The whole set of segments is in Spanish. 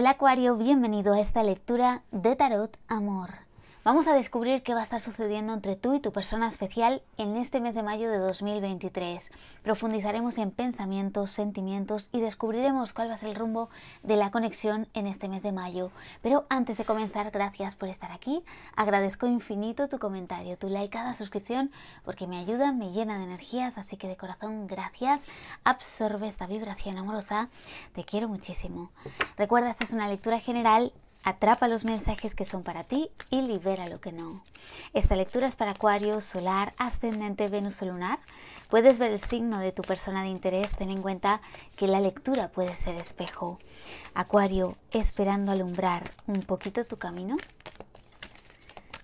Hola Acuario, bienvenido a esta lectura de Tarot Amor. Vamos a descubrir qué va a estar sucediendo entre tú y tu persona especial en este mes de mayo de 2023. Profundizaremos en pensamientos, sentimientos y descubriremos cuál va a ser el rumbo de la conexión en este mes de mayo. Pero antes de comenzar, gracias por estar aquí. Agradezco infinito tu comentario, tu like, cada suscripción, porque me ayuda, me llena de energías, así que de corazón gracias. Absorbe esta vibración amorosa. Te quiero muchísimo. Recuerda, esta es una lectura general Atrapa los mensajes que son para ti y libera lo que no. Esta lectura es para Acuario, Solar, Ascendente, Venus o Lunar. Puedes ver el signo de tu persona de interés. Ten en cuenta que la lectura puede ser espejo. Acuario, esperando alumbrar un poquito tu camino.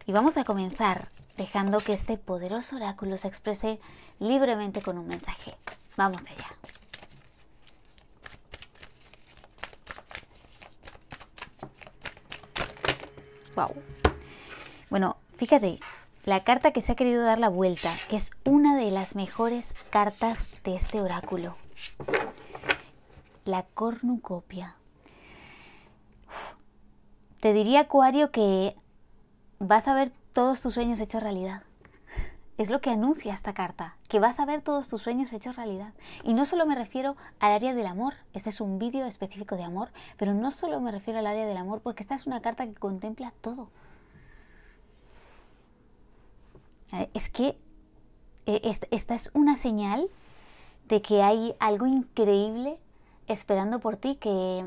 Y vamos a comenzar dejando que este poderoso oráculo se exprese libremente con un mensaje. Vamos allá. Bueno, fíjate, la carta que se ha querido dar la vuelta, que es una de las mejores cartas de este oráculo. La cornucopia. Te diría, Acuario, que vas a ver todos tus sueños hechos realidad es lo que anuncia esta carta, que vas a ver todos tus sueños hechos realidad. Y no solo me refiero al área del amor, este es un vídeo específico de amor, pero no solo me refiero al área del amor, porque esta es una carta que contempla todo. Eh, es que e, esta es una señal de que hay algo increíble esperando por ti, que,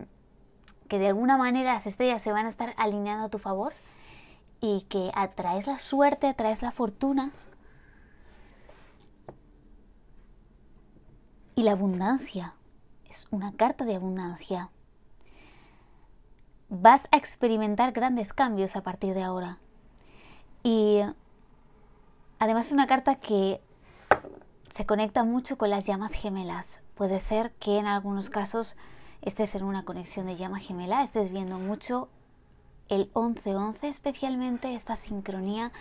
que de alguna manera las estrellas se van a estar alineando a tu favor y que atraes la suerte, atraes la fortuna Y la abundancia es una carta de abundancia. Vas a experimentar grandes cambios a partir de ahora. Y además es una carta que se conecta mucho con las llamas gemelas. Puede ser que en algunos casos estés en una conexión de llama gemela, estés viendo mucho el 11-11, especialmente esta sincronía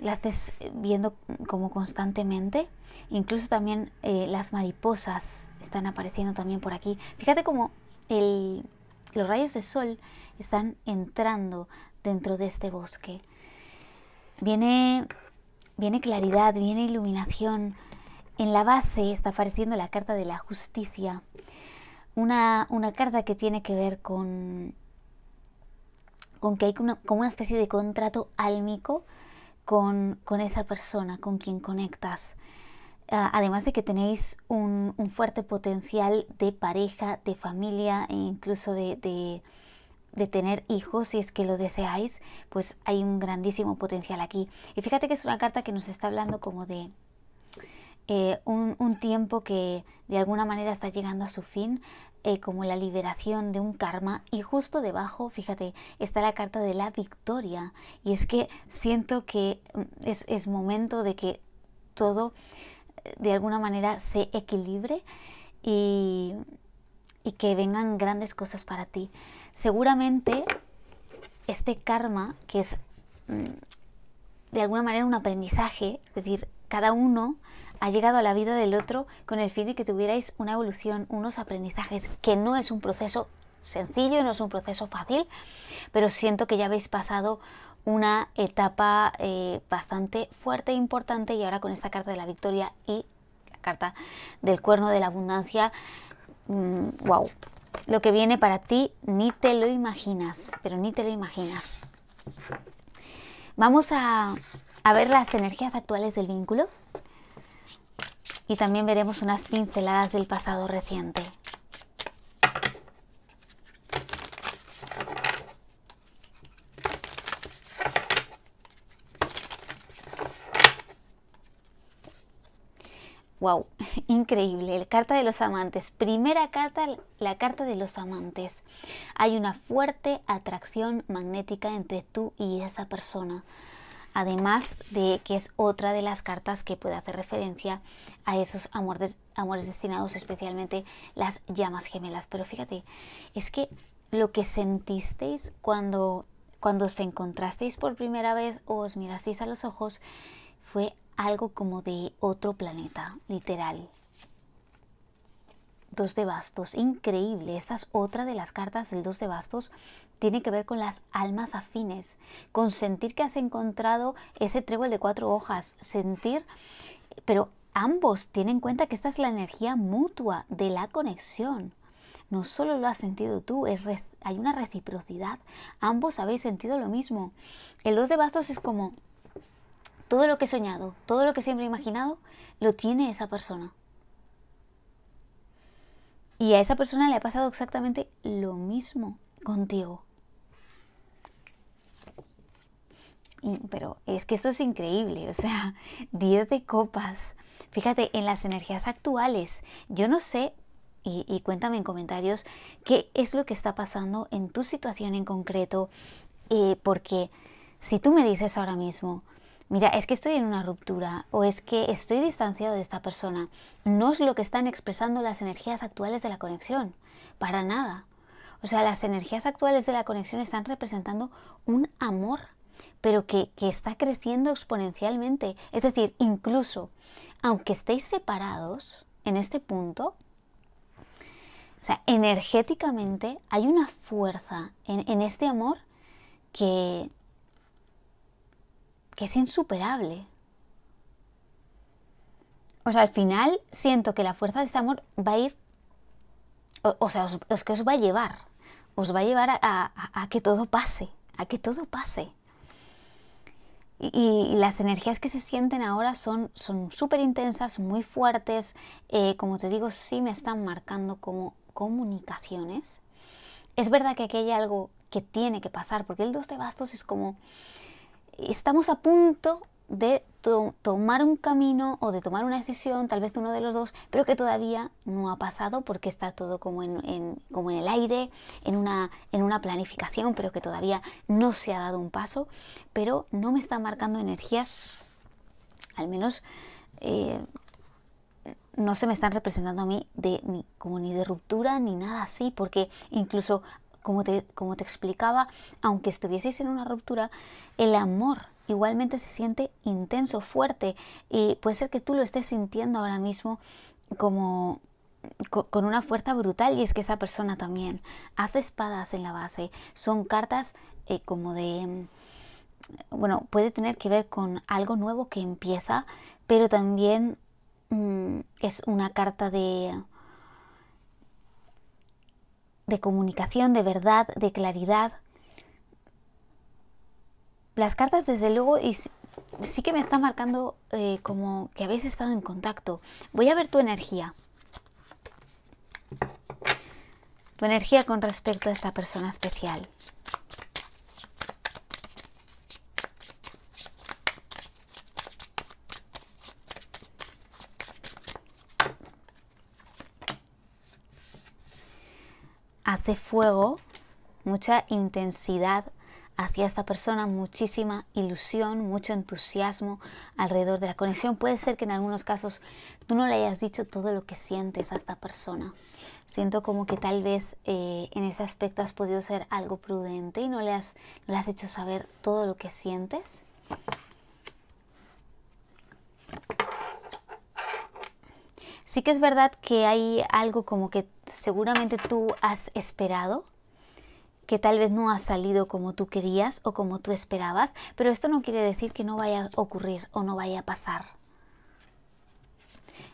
la estés viendo como constantemente. Incluso también eh, las mariposas están apareciendo también por aquí. Fíjate cómo el, los rayos de sol están entrando dentro de este bosque. Viene, viene claridad, viene iluminación. En la base está apareciendo la carta de la justicia. Una, carta que tiene que ver con, con que hay como una especie de contrato álmico con, con esa persona con quien conectas. Ah, además de que tenéis un, fuerte potencial de pareja, de familia e incluso de, tener hijos, si es que lo deseáis, pues hay un grandísimo potencial aquí. Y fíjate que es una carta que nos está hablando como de eh, un, tiempo que de alguna manera está llegando a su fin, eh, como la liberación de un karma y justo debajo, fíjate, está la carta de la victoria y es que siento que mm, es, momento de que todo eh, de alguna manera se equilibre y, y que vengan grandes cosas para ti. Seguramente este karma que es mm, de alguna manera un aprendizaje, es decir, cada uno ha llegado a la vida del otro con el fin de que tuvierais una evolución, unos aprendizajes, que no es un proceso sencillo, no es un proceso fácil, pero siento que ya habéis pasado una etapa eh, bastante fuerte e importante y ahora con esta carta de la victoria y la carta del cuerno de la abundancia, wow, mm, lo que viene para ti ni te lo imaginas, pero ni te lo imaginas. Vamos a, ver las energías actuales del vínculo y también veremos unas pinceladas del pasado reciente. Wow, increíble. La carta de los amantes. Primera carta, la carta de los amantes. Hay una fuerte atracción magnética entre tú y esa persona. Además de que es otra de las cartas que puede hacer referencia a esos amores, amores destinados, especialmente las llamas gemelas. Pero fíjate, es que lo que sentisteis cuando, cuando os encontrasteis por primera vez o os mirasteis a los ojos fue algo como de otro planeta, literal. Dos de bastos, increíble. Esta es otra de las cartas del dos de bastos. Tiene que ver con las almas afines, con sentir que has encontrado ese trébol de cuatro hojas, sentir, pero ambos tienen en cuenta que esta es la energía mutua de la conexión. No solo lo has sentido tú, hay una reciprocidad. Ambos habéis sentido lo mismo. El dos de bastos es como todo lo que he soñado, todo lo que siempre he imaginado, lo tiene esa persona. Y a esa persona le ha pasado exactamente lo mismo contigo. pero es que esto es increíble, o sea, 10 de copas. Fíjate, en las energías actuales, yo no sé, y, cuéntame en comentarios, qué es lo que está pasando en tu situación en concreto, eh, porque si tú me dices ahora mismo, mira, es que estoy en una ruptura o es que estoy distanciado de esta persona. No es lo que están expresando las energías actuales de la conexión, para nada. O sea, las energías actuales de la conexión están representando un amor, pero que, está creciendo exponencialmente. Es decir, incluso aunque estéis separados en este punto, o sea, energéticamente hay una fuerza en, en este amor que que es insuperable. O sea, al final siento que la fuerza de este amor va a ir, o, sea, os, que os va a llevar, os va a llevar a, que todo pase, a que todo pase. Y, las energías que se sienten ahora son súper intensas, muy fuertes. Eh, como te digo, sí me están marcando como comunicaciones. Es verdad que aquí hay algo que tiene que pasar, porque el dos de bastos es como estamos a punto de tomar un camino o de tomar una decisión, tal vez uno de los dos, pero que todavía no ha pasado porque está todo como en, como en el aire, en una, en una planificación, pero que todavía no se ha dado un paso, pero no me está marcando energías, al menos eh, no se me están representando a mí de, como ni de ruptura ni nada así, porque incluso como te, como te explicaba, aunque estuvieseis en una ruptura, el amor igualmente se siente intenso, fuerte, y puede ser que tú lo estés sintiendo ahora mismo como con una fuerza brutal y es que esa persona también hace espadas en la base son cartas eh, como de mm, bueno puede tener que ver con algo nuevo que empieza pero también mm, es una carta de de comunicación, de verdad, de claridad. Las cartas, desde luego, y sí que me está marcando eh, como que habéis estado en contacto. Voy a ver tu energía. Tu energía con respecto a esta persona especial. hace fuego, mucha intensidad hacia esta persona, muchísima ilusión, mucho entusiasmo alrededor de la conexión. Puede ser que en algunos casos tú no le hayas dicho todo lo que sientes a esta persona. Siento como que tal vez eh, en ese aspecto has podido ser algo prudente y no le has, no le has hecho saber todo lo que sientes. Sí que es verdad que hay algo como que seguramente tú has esperado, que tal vez no ha salido como tú querías o como tú esperabas, pero esto no quiere decir que no vaya a ocurrir o no vaya a pasar.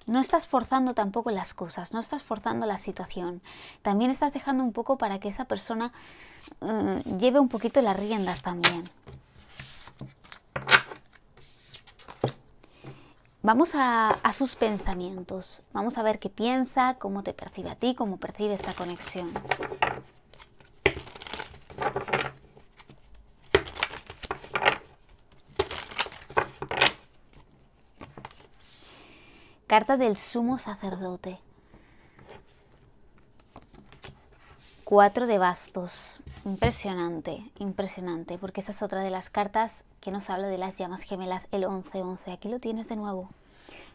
No estás forzando tampoco las cosas, no estás forzando la situación. También estás dejando un poco para que esa persona eh, lleve un poquito las riendas también. Vamos a, sus pensamientos. Vamos a ver qué piensa, cómo te percibe a ti, cómo percibe esta conexión. Carta del sumo sacerdote. Cuatro de bastos. Impresionante, impresionante, porque esa es otra de las cartas que nos habla de las llamas gemelas, el 11-11. Aquí lo tienes de nuevo.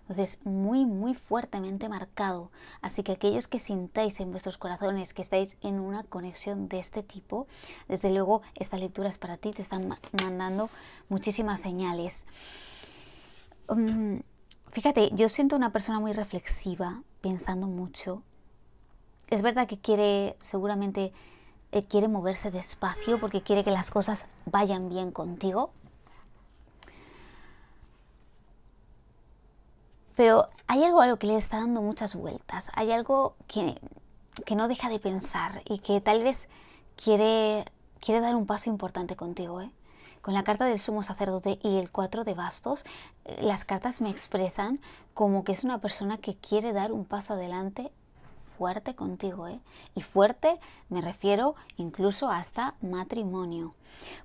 Entonces, muy, muy fuertemente marcado. Así que aquellos que sintáis en vuestros corazones que estáis en una conexión de este tipo, desde luego esta lectura es para ti, te están mandando muchísimas señales. Mm, fíjate, yo siento una persona muy reflexiva, pensando mucho. Es verdad que quiere, seguramente, eh, quiere moverse despacio porque quiere que las cosas vayan bien contigo. Pero hay algo a lo que le está dando muchas vueltas, hay algo que, que no deja de pensar y que tal vez quiere, quiere dar un paso importante contigo. ¿eh? Con la carta del sumo sacerdote y el 4 de bastos, eh, las cartas me expresan como que es una persona que quiere dar un paso adelante fuerte contigo, ¿eh? Y fuerte me refiero incluso hasta matrimonio.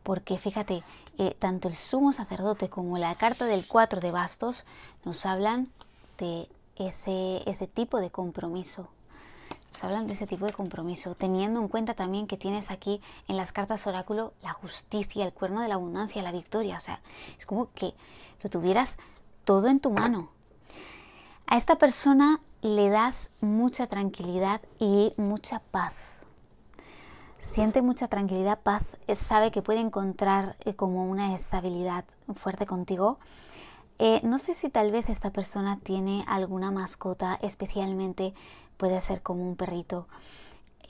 Porque fíjate, eh, tanto el sumo sacerdote como la carta del cuatro de bastos nos hablan de ese, ese tipo de compromiso. Nos hablan de ese tipo de compromiso, teniendo en cuenta también que tienes aquí en las cartas oráculo la justicia, el cuerno de la abundancia, la victoria. O sea, es como que lo tuvieras todo en tu mano. A esta persona le das mucha tranquilidad y mucha paz siente mucha tranquilidad, paz, eh, sabe que puede encontrar eh, como una estabilidad fuerte contigo. Eh, no sé si tal vez esta persona tiene alguna mascota, especialmente puede ser como un perrito,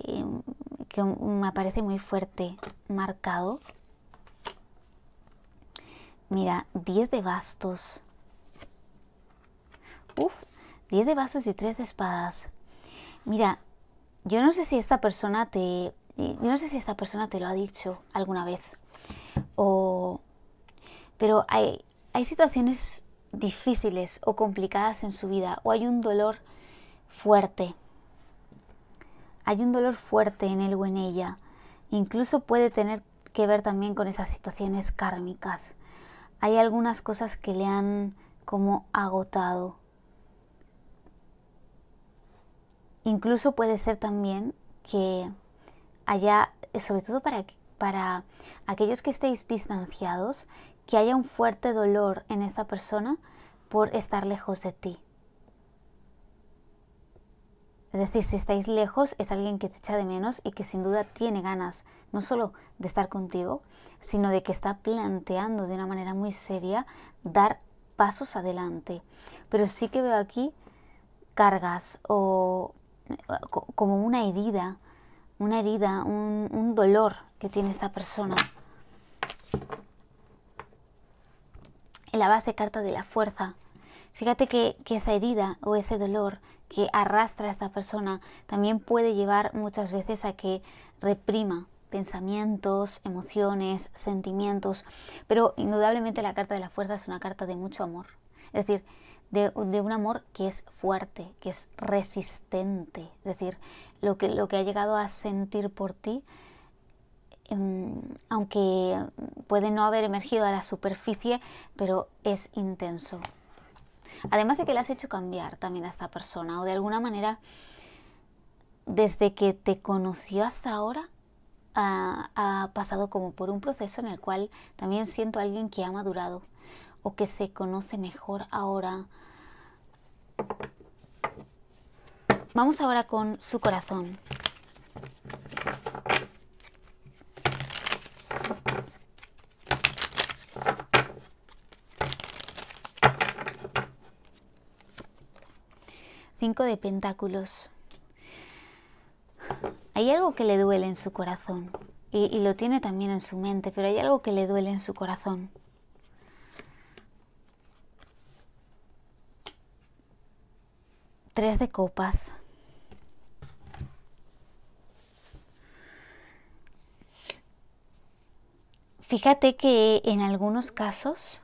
em, que me parece muy fuerte, marcado. Mira, 10 de bastos. Uf, 10 de bastos y 3 de espadas. Mira, yo no sé si esta persona te yo no sé si esta persona te lo ha dicho alguna vez, o, pero hay, hay situaciones difíciles o complicadas en su vida, o hay un dolor fuerte. Hay un dolor fuerte en él o en ella. Incluso puede tener que ver también con esas situaciones kármicas. Hay algunas cosas que le han como agotado. Incluso puede ser también que allá, eh, sobre todo para, para aquellos que estéis distanciados, que haya un fuerte dolor en esta persona por estar lejos de ti. Es decir, si estáis lejos es alguien que te echa de menos y que sin duda tiene ganas no solo de estar contigo, sino de que está planteando de una manera muy seria dar pasos adelante. Pero sí que veo aquí cargas o eh, como una herida una herida, un, dolor que tiene esta persona. En la base carta de la fuerza. Fíjate que, que, esa herida o ese dolor que arrastra a esta persona también puede llevar muchas veces a que reprima pensamientos, emociones, sentimientos, pero indudablemente la carta de la fuerza es una carta de mucho amor, es decir, de, un amor que es fuerte, que es resistente. Es decir, lo que, ha llegado a sentir por ti, em, aunque puede no haber emergido a la superficie, pero es intenso. Además de que le has hecho cambiar también a esta persona, o de alguna manera, desde que te conoció hasta ahora, ha, ha pasado como por un proceso en el cual también siento a alguien que ha madurado o que se conoce mejor ahora. Vamos ahora con su corazón. Cinco de pentáculos. Hay algo que le duele en su corazón y, lo tiene también en su mente, pero hay algo que le duele en su corazón. Tres de copas. Fíjate que en algunos casos,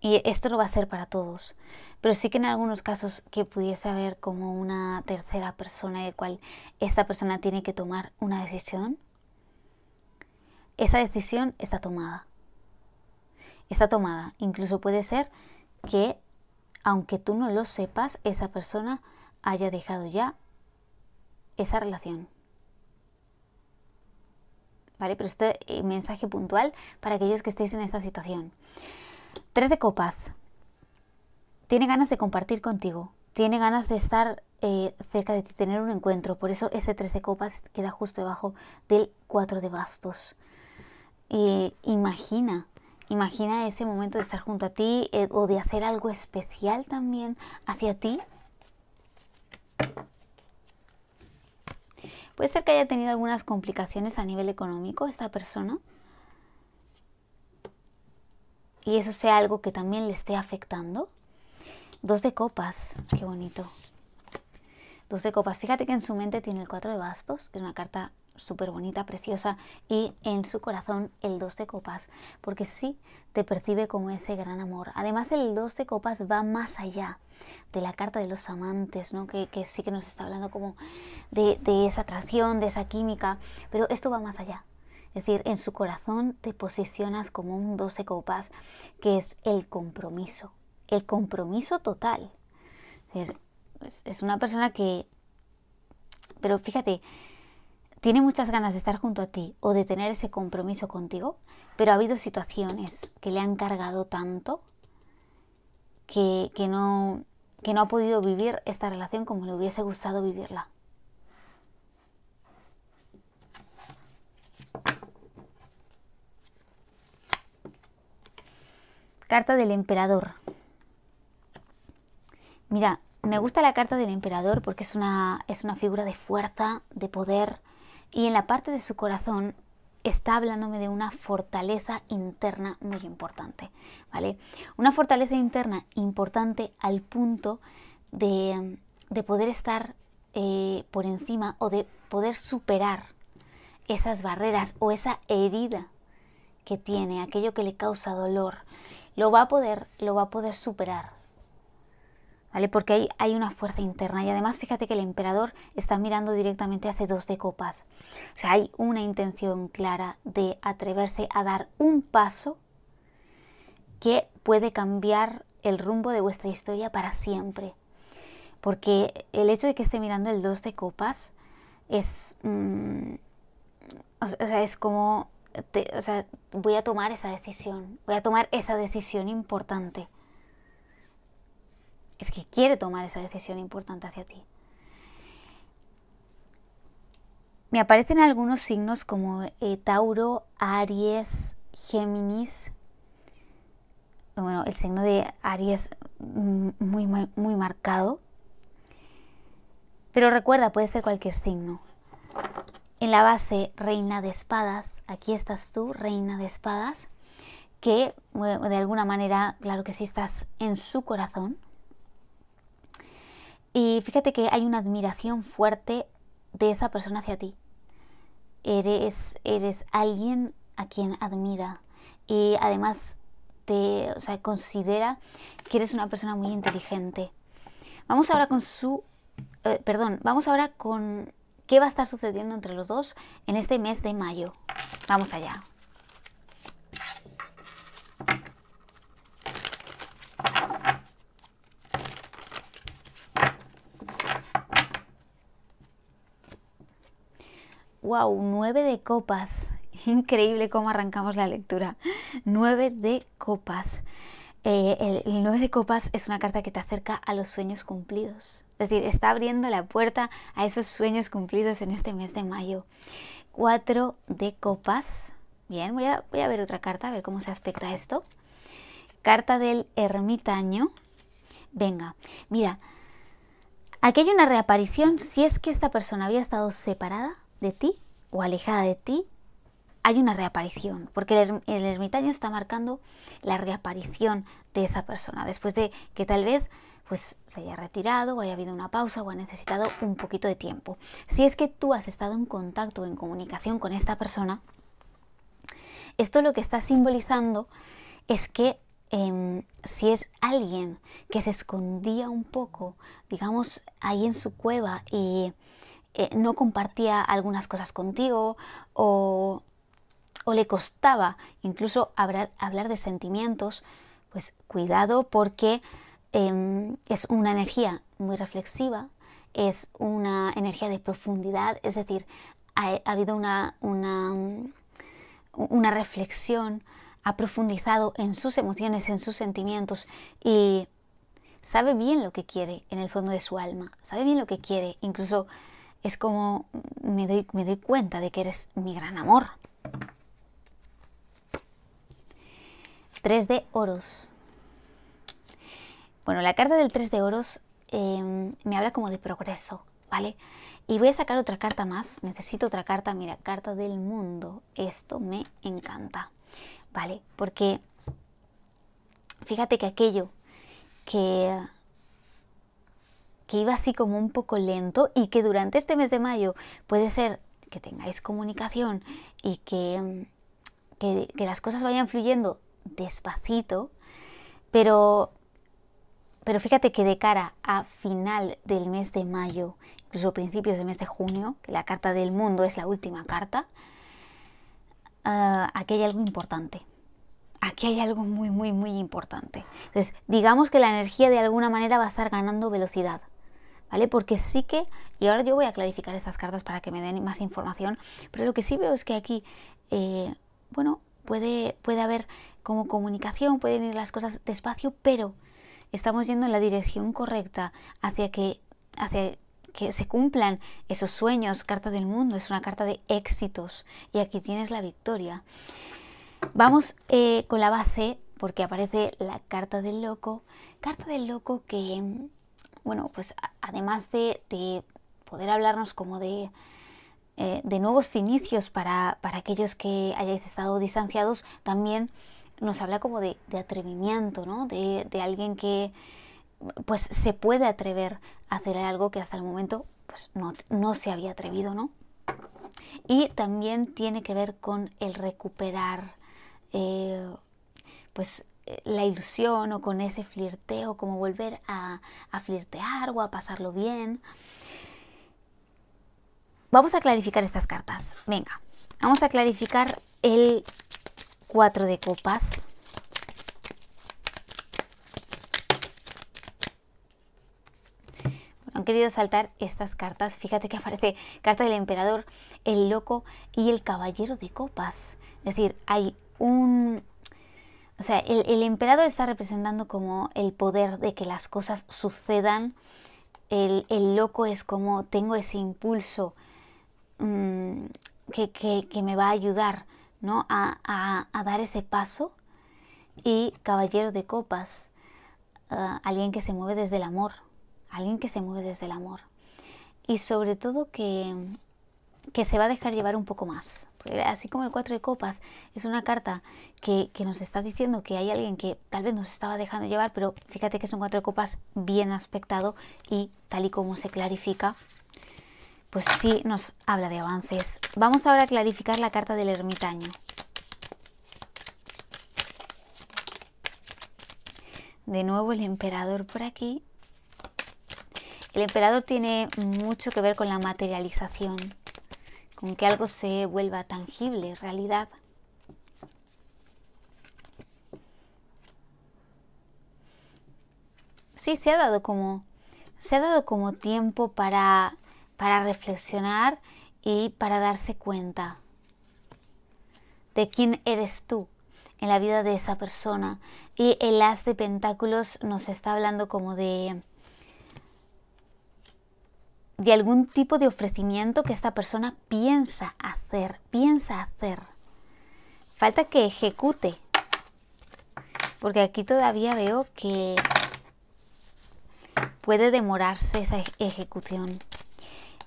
y esto lo va a hacer para todos, pero sí que en algunos casos que pudiese haber como una tercera persona De cual esta persona tiene que tomar una decisión, esa decisión está tomada. Está tomada. Incluso puede ser que aunque tú no lo sepas, esa persona haya dejado ya esa relación. ¿Vale? Pero este eh, mensaje puntual para aquellos que estéis en esta situación. Tres de copas. Tiene ganas de compartir contigo. Tiene ganas de estar eh, cerca de ti, tener un encuentro. Por eso ese tres de copas queda justo debajo del cuatro de bastos. Eh, imagina Imagina ese momento de estar junto a ti eh, o de hacer algo especial también hacia ti. Puede ser que haya tenido algunas complicaciones a nivel económico esta persona. Y eso sea algo que también le esté afectando. Dos de copas, qué bonito. Dos de copas. Fíjate que en su mente tiene el cuatro de bastos, que es una carta súper bonita, preciosa y en su corazón el dos de copas, porque sí te percibe como ese gran amor. Además el dos de copas va más allá de la carta de los amantes, ¿no? que, sí que nos está hablando como de, esa atracción, de esa química, pero esto va más allá, es decir, en su corazón te posicionas como un 12 copas, que es el compromiso, el compromiso total. Es, una persona que, pero fíjate, tiene muchas ganas de estar junto a ti o de tener ese compromiso contigo, pero ha habido situaciones que le han cargado tanto que, que, no, ha podido vivir esta relación como le hubiese gustado vivirla. Carta del emperador. Mira, me gusta la carta del emperador porque es una, es una figura de fuerza, de poder, y en la parte de su corazón está hablándome de una fortaleza interna muy importante, ¿vale? Una fortaleza interna importante al punto de, poder estar eh, por encima o de poder superar esas barreras o esa herida que tiene, aquello que le causa dolor, lo va a poder, lo va a poder superar, ¿vale? Porque hay, hay, una fuerza interna y además fíjate que el emperador está mirando directamente hacia dos de copas. O sea, hay una intención clara de atreverse a dar un paso que puede cambiar el rumbo de vuestra historia para siempre. Porque el hecho de que esté mirando el dos de copas es... Mm, es como... voy a tomar esa decisión, voy a tomar esa decisión importante es que quiere tomar esa decisión importante hacia ti. Me aparecen algunos signos como eh, Tauro, Aries, Géminis. Bueno, el signo de Aries mm, muy, muy, muy marcado. Pero recuerda, puede ser cualquier signo. En la base, reina de espadas, aquí estás tú, reina de espadas, que de alguna manera, claro que sí estás en su corazón, y fíjate que hay una admiración fuerte de esa persona hacia ti. Eres, eres alguien a quien admira. Y además te o sea, considera que eres una persona muy inteligente. Vamos ahora con su... Eh, perdón, vamos ahora con qué va a estar sucediendo entre los dos en este mes de mayo. Vamos allá. ¡Wow! Nueve de copas. Increíble cómo arrancamos la lectura. Nueve de copas. Eh, el, 9 nueve de copas es una carta que te acerca a los sueños cumplidos. Es decir, está abriendo la puerta a esos sueños cumplidos en este mes de mayo. Cuatro de copas. Bien, voy a, voy a ver otra carta, a ver cómo se aspecta esto. Carta del ermitaño. Venga, mira, aquí hay una reaparición si es que esta persona había estado separada de ti o alejada de ti, hay una reaparición, porque el, ermitaño está marcando la reaparición de esa persona, después de que tal vez pues se haya retirado o haya habido una pausa o ha necesitado un poquito de tiempo. Si es que tú has estado en contacto, en comunicación con esta persona, esto lo que está simbolizando es que em, si es alguien que se escondía un poco, digamos, ahí en su cueva y eh, no compartía algunas cosas contigo o, le costaba incluso hablar, de sentimientos, pues cuidado porque em, es una energía muy reflexiva, es una energía de profundidad, es decir, ha, habido una, una, una reflexión, ha profundizado en sus emociones, en sus sentimientos y sabe bien lo que quiere en el fondo de su alma, sabe bien lo que quiere, incluso es como me doy, cuenta de que eres mi gran amor. 3 de oros. Bueno, la carta del tres de oros em, me habla como de progreso, ¿vale? Y voy a sacar otra carta más. Necesito otra carta. Mira, carta del mundo. Esto me encanta, ¿vale? Porque fíjate que aquello que que iba así como un poco lento y que durante este mes de mayo puede ser que tengáis comunicación y mm, que, que, las cosas vayan fluyendo despacito, pero, pero fíjate que de cara a final del mes de mayo, incluso principios del mes de junio, que la carta del mundo es la última carta, ah, aquí hay algo importante aquí hay algo muy, muy, muy importante. Entonces, digamos que la energía de alguna manera va a estar ganando velocidad. ¿vale? Porque sí que, y ahora yo voy a clarificar estas cartas para que me den más información, pero lo que sí veo es que aquí, eh, bueno, puede, puede haber como comunicación, pueden ir las cosas despacio, pero estamos yendo en la dirección correcta hacia que, hacia que se cumplan esos sueños, carta del mundo, es una carta de éxitos y aquí tienes la victoria. Vamos eh, con la base porque aparece la carta del loco, carta del loco que bueno, pues además de, poder hablarnos como eh, de, nuevos inicios para, para, aquellos que hayáis estado distanciados, también nos habla como de, atrevimiento, ¿no? De, alguien que pues se puede atrever a hacer algo que hasta el momento pues, no, no se había atrevido, ¿no? Y también tiene que ver con el recuperar eh, pues la ilusión o con ese flirteo, como volver a, flirtear o a pasarlo bien. Vamos a clarificar estas cartas. Venga, vamos a clarificar el cuatro de copas. han querido saltar estas cartas. Fíjate que aparece carta del emperador, el loco y el caballero de copas. Es decir, hay un, o sea, el, emperador está representando como el poder de que las cosas sucedan. El, loco es como tengo ese impulso mm, que, me va a ayudar ¿no? a, dar ese paso. Y caballero de copas, ah, alguien que se mueve desde el amor, alguien que se mueve desde el amor. Y sobre todo que, que se va a dejar llevar un poco más, eh, así como el cuatro de copas, es una carta que, nos está diciendo que hay alguien que tal vez nos estaba dejando llevar, pero fíjate que es un cuatro de copas bien aspectado y tal y como se clarifica, pues sí nos habla de avances. Vamos ahora a clarificar la carta del ermitaño. De nuevo el emperador por aquí. El emperador tiene mucho que ver con la materialización con que algo se vuelva tangible, realidad. Sí, se ha dado como, se ha dado como tiempo para, para reflexionar y para darse cuenta de quién eres tú en la vida de esa persona. Y el as de pentáculos nos está hablando como de de algún tipo de ofrecimiento que esta persona piensa hacer, piensa hacer. Falta que ejecute. Porque aquí todavía veo que puede demorarse esa ejecución.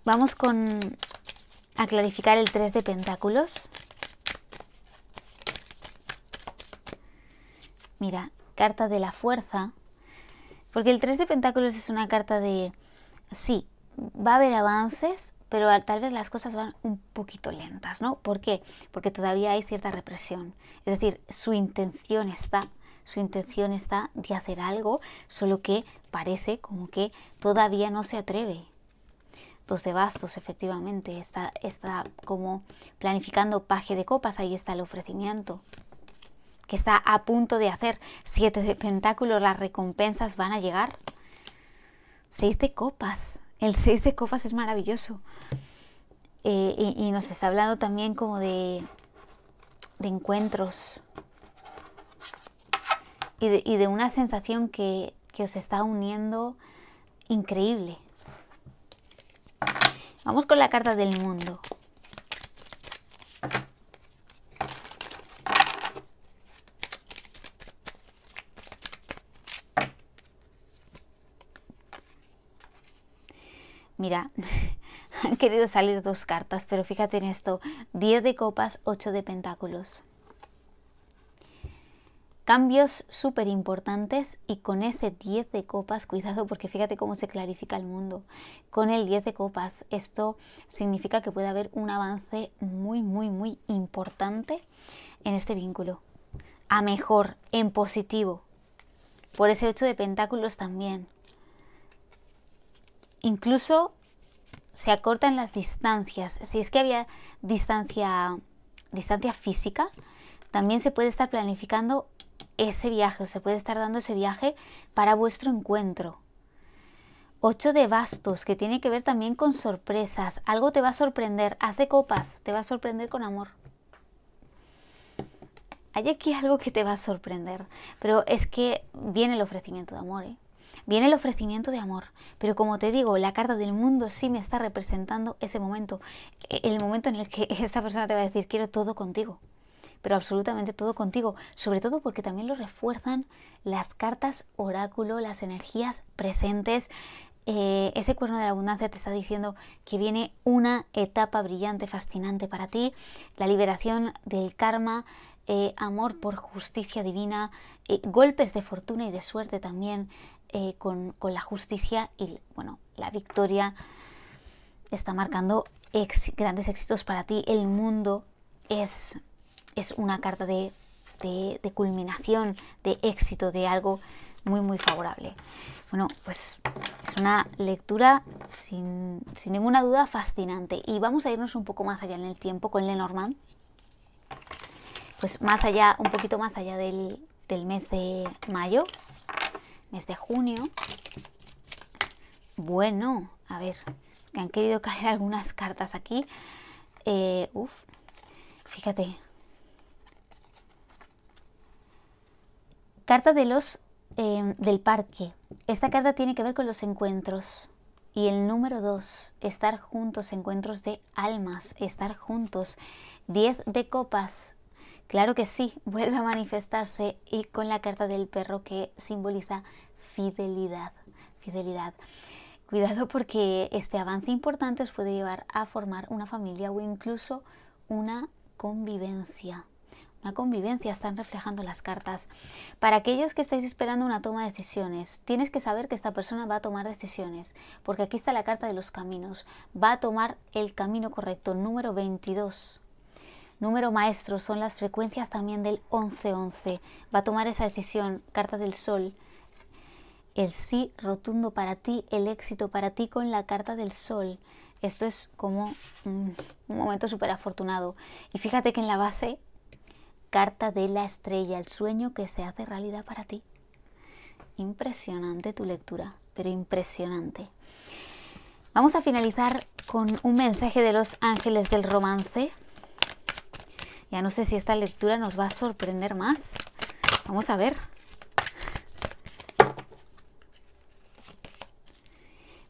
Vamos con a clarificar el 3 de pentáculos. Mira, carta de la fuerza. Porque el 3 de pentáculos es una carta de... Sí, va a haber avances, pero tal vez las cosas van un poquito lentas, ¿no? ¿Por qué? Porque todavía hay cierta represión. Es decir, su intención está, su intención está de hacer algo, solo que parece como que todavía no se atreve. Dos de bastos, efectivamente, está, está como planificando paje de copas, ahí está el ofrecimiento que está a punto de hacer. Siete de pentáculos, las recompensas van a llegar. Seis de copas, el 6 de copas es maravilloso. Eh, y, nos está hablando también como de, encuentros y de, una sensación que, que os está uniendo increíble. Vamos con la carta del mundo. Mira, han querido salir dos cartas, pero fíjate en esto. 10 de copas, 8 de pentáculos. Cambios súper importantes y con ese 10 de copas, cuidado porque fíjate cómo se clarifica el mundo. Con el 10 de copas, esto significa que puede haber un avance muy, muy, muy importante en este vínculo. A mejor, en positivo. Por ese 8 de pentáculos también. Incluso se acortan las distancias. Si es que había distancia, distancia física, también se puede estar planificando ese viaje o se puede estar dando ese viaje para vuestro encuentro. Ocho de bastos, que tiene que ver también con sorpresas. Algo te va a sorprender. Haz de copas, te va a sorprender con amor. Hay aquí algo que te va a sorprender, pero es que viene el ofrecimiento de amor. ¿eh? Viene el ofrecimiento de amor, pero como te digo, la carta del mundo sí me está representando ese momento, e, el momento en el que esa persona te va a decir quiero todo contigo, pero absolutamente todo contigo, sobre todo porque también lo refuerzan las cartas oráculo, las energías presentes, eh, ese cuerno de la abundancia te está diciendo que viene una etapa brillante, fascinante para ti, la liberación del karma, eh, amor por justicia divina, eh, golpes de fortuna y de suerte también, eh, con, la justicia y bueno, la victoria está marcando grandes éxitos para ti. El mundo es, una carta de, de, culminación, de éxito, de algo muy muy favorable. Bueno, pues es una lectura sin, ninguna duda fascinante y vamos a irnos un poco más allá en el tiempo con Lenormand. Pues más allá, un poquito más allá del mes de mayo, mes de junio. Bueno, a ver, me han querido caer algunas cartas aquí. Eh, uf, fíjate. Carta de los em, del parque. Esta carta tiene que ver con los encuentros. Y el número 2, estar juntos, encuentros de almas, estar juntos. 10 de copas, Claro que sí, vuelve a manifestarse y con la carta del perro que simboliza fidelidad. Fidelidad. Cuidado porque este avance importante os puede llevar a formar una familia o incluso una convivencia. Una convivencia están reflejando las cartas. Para aquellos que estáis esperando una toma de decisiones, tienes que saber que esta persona va a tomar decisiones, porque aquí está la carta de los caminos. Va a tomar el camino correcto, número 22 número maestro son las frecuencias también del 1111. Va a tomar esa decisión, carta del sol. El sí rotundo para ti, el éxito para ti con la carta del sol. Esto es como un momento súper afortunado. Y fíjate que en la base, carta de la estrella, el sueño que se hace realidad para ti. Impresionante tu lectura, pero impresionante. Vamos a finalizar con un mensaje de los ángeles del romance. Ya no sé si esta lectura nos va a sorprender más. Vamos a ver.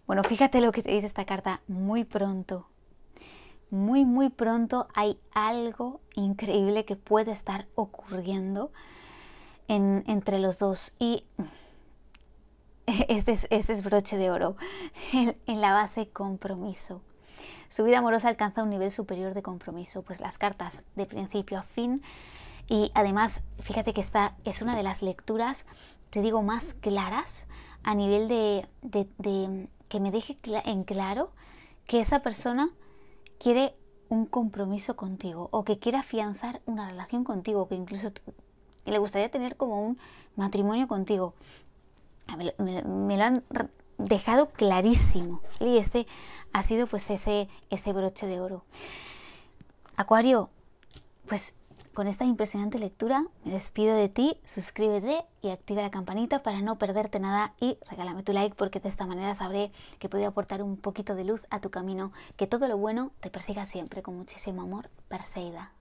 Bueno, fíjate lo que te dice esta carta. Muy pronto, muy, muy pronto hay algo increíble que puede estar ocurriendo entre los dos. Y este es, este broche de oro en, en la base compromiso. Su vida amorosa alcanza un nivel superior de compromiso, pues las cartas de principio a fin y además, fíjate que esta es una de las lecturas, te digo, más claras a nivel de, que me deje en claro que esa persona quiere un compromiso contigo o que quiere afianzar una relación contigo, que incluso le gustaría tener como un matrimonio contigo. me han dejado clarísimo. Y este ha sido pues ese, ese broche de oro. Acuario, pues con esta impresionante lectura me despido de ti, suscríbete y activa la campanita para no perderte nada y regálame tu like porque de esta manera sabré que he aportar un poquito de luz a tu camino, que todo lo bueno te persiga siempre con muchísimo amor, Perseida.